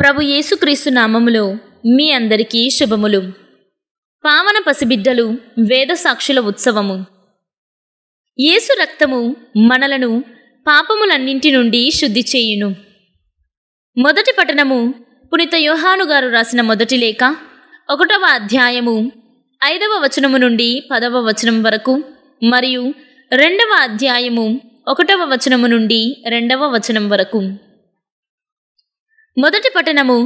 ప్రభు యేసుక్రీస్తు నామములో మీ అందరికీ శుభములు పావన పసిబిడ్డలు వేద సాక్షుల ఉత్సవము యేసు రక్తము మనలను పాపములన్నింటి నుండి శుద్ధి చేయును మొదటి పట్టణము పునిత యోహానుగారు గారు రాసిన మొదటి లేఖ ఒకటవ అధ్యాయము ఐదవ వచనము నుండి పదవ వచనం వరకు మరియు రెండవ అధ్యాయము ఒకటవ వచనము నుండి రెండవ వచనం వరకు మొదటి పఠనము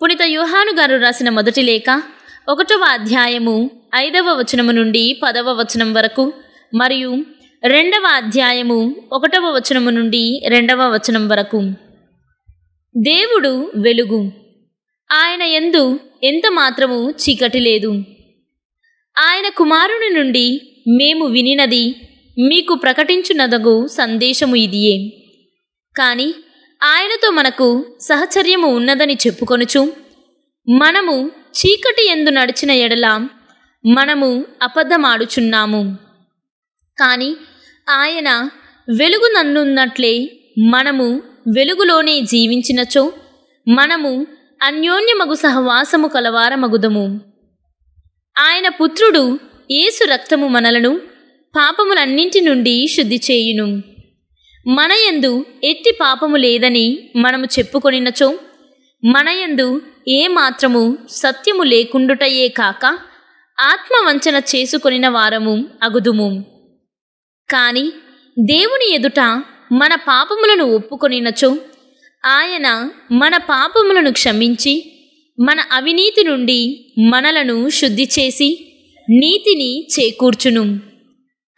పునిత యుహానుగారు గారు రాసిన మొదటి లేఖ ఒకటవ అధ్యాయము ఐదవ వచనము నుండి పదవ వచనం వరకు మరియు రెండవ అధ్యాయము ఒకటవ వచనము నుండి రెండవ వచనం వరకు దేవుడు వెలుగు ఆయన ఎందు ఎంత మాత్రము చీకటి లేదు ఆయన కుమారుని నుండి మేము వినినది మీకు ప్రకటించునదగు సందేశము ఇదియే కానీ ఆయనతో మనకు సహచర్యము ఉన్నదని చెప్పుకొనుచు మనము చీకటి ఎందు నడిచిన ఎడల మనము అబద్ధమాడుచున్నాము కానీ ఆయన వెలుగు నన్నున్నట్లే మనము వెలుగులోనే జీవించినచో మనము అన్యోన్యమగు సహవాసము కలవారమగుదము ఆయన పుత్రుడు యేసు రక్తము మనలను పాపములన్నింటి నుండి శుద్ధి చేయును మనయందు ఎట్టి పాపము లేదని మనము చెప్పుకొనినచో మనయందు ఏ మాత్రము సత్యము లేకుండుటయే కాక ఆత్మవంచన చేసుకొనిన వారము అగుదుము కాని దేవుని ఎదుట మన పాపములను ఒప్పుకొనినచో ఆయన మన పాపములను క్షమించి మన అవినీతి నుండి మనలను శుద్ధి చేసి నీతిని చేకూర్చును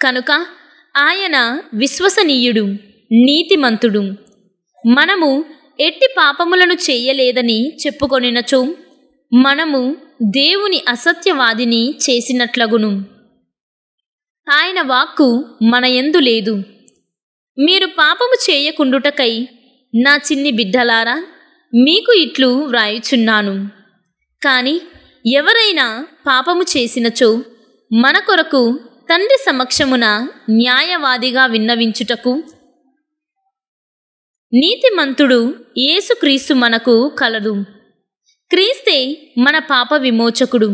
కనుక ఆయన విశ్వసనీయుడు నీతిమంతుడు మనము ఎట్టి పాపములను చేయలేదని చెప్పుకొనినచో మనము దేవుని అసత్యవాదిని చేసినట్లగును ఆయన వాక్కు మన ఎందు లేదు మీరు పాపము చేయకుండుటకై నా చిన్ని బిడ్డలారా మీకు ఇట్లు వ్రాయుచున్నాను కానీ ఎవరైనా పాపము చేసినచో మన కొరకు తండ్రి సమక్షమున న్యాయవాదిగా విన్నవించుటకు నీతిమంతుడు యేసుక్రీస్తు మనకు కలదు క్రీస్తే మన పాప విమోచకుడు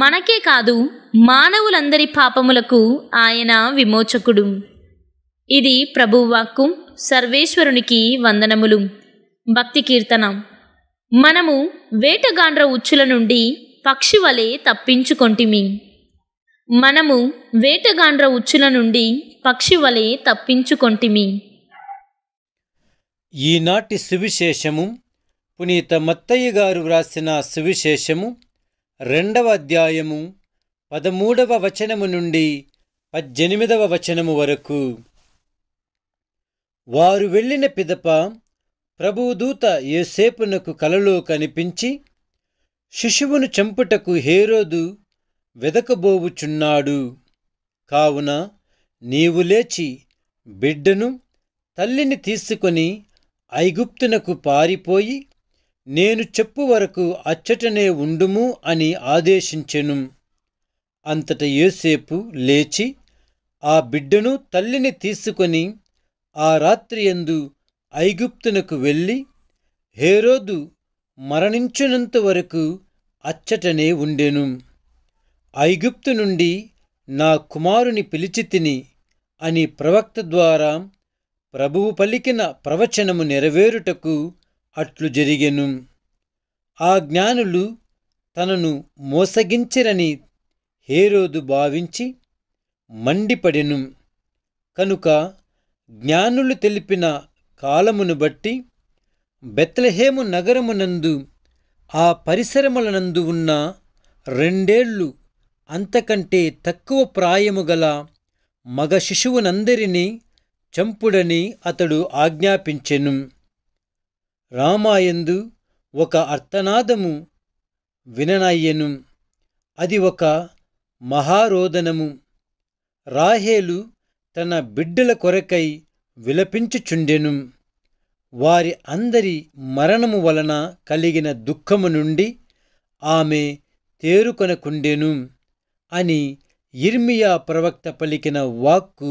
మనకే కాదు మానవులందరి పాపములకు ఆయన విమోచకుడు ఇది ప్రభువాక్కు సర్వేశ్వరునికి వందనములు భక్తి కీర్తన మనము వేటగాండ్ర ఉచ్చుల నుండి పక్షి వలె తప్పించుకొంటిమి మనము వేటగాండ్ర ఉచ్చుల నుండి పక్షి వలె తప్పించుకొంటిమి ఈనాటి సువిశేషము పునీత మత్తయ్య గారు వ్రాసిన సువిశేషము రెండవ అధ్యాయము పదమూడవ వచనము నుండి పద్దెనిమిదవ వచనము వరకు వారు వెళ్ళిన పిదప ప్రభుదూత ఏసేపునకు కలలో కనిపించి శిశువును చంపుటకు హేరోదు వెదకబోవుచున్నాడు కావున నీవు లేచి బిడ్డను తల్లిని తీసుకొని ఐగుప్తునకు పారిపోయి నేను చెప్పు వరకు అచ్చటనే ఉండుము అని ఆదేశించెను అంతట యోసేపు లేచి ఆ బిడ్డను తల్లిని తీసుకొని ఆ రాత్రి ఎందు ఐగుప్తునకు వెళ్ళి హేరోదు మరణించినంత వరకు అచ్చటనే ఉండెను ఐగుప్తు నుండి నా కుమారుని పిలిచి తిని అని ప్రవక్త ద్వారా ప్రభువు పలికిన ప్రవచనము నెరవేరుటకు అట్లు జరిగెను ఆ జ్ఞానులు తనను మోసగించిరని హేరోదు భావించి మండిపడెను కనుక జ్ఞానులు తెలిపిన కాలమును బట్టి బెత్లహేము నగరమునందు ఆ పరిసరములనందు ఉన్న రెండేళ్లు అంతకంటే తక్కువ ప్రాయము గల మగ శిశువునందరినీ చంపుడని అతడు ఆజ్ఞాపించెను రామాయందు ఒక అర్తనాదము విననయ్యెను అది ఒక మహారోదనము రాహేలు తన బిడ్డల కొరకై విలపించుచుండెను వారి అందరి మరణము వలన కలిగిన దుఃఖము నుండి ఆమె తేరుకొనకుండెను అని ఇర్మియా ప్రవక్త పలికిన వాక్కు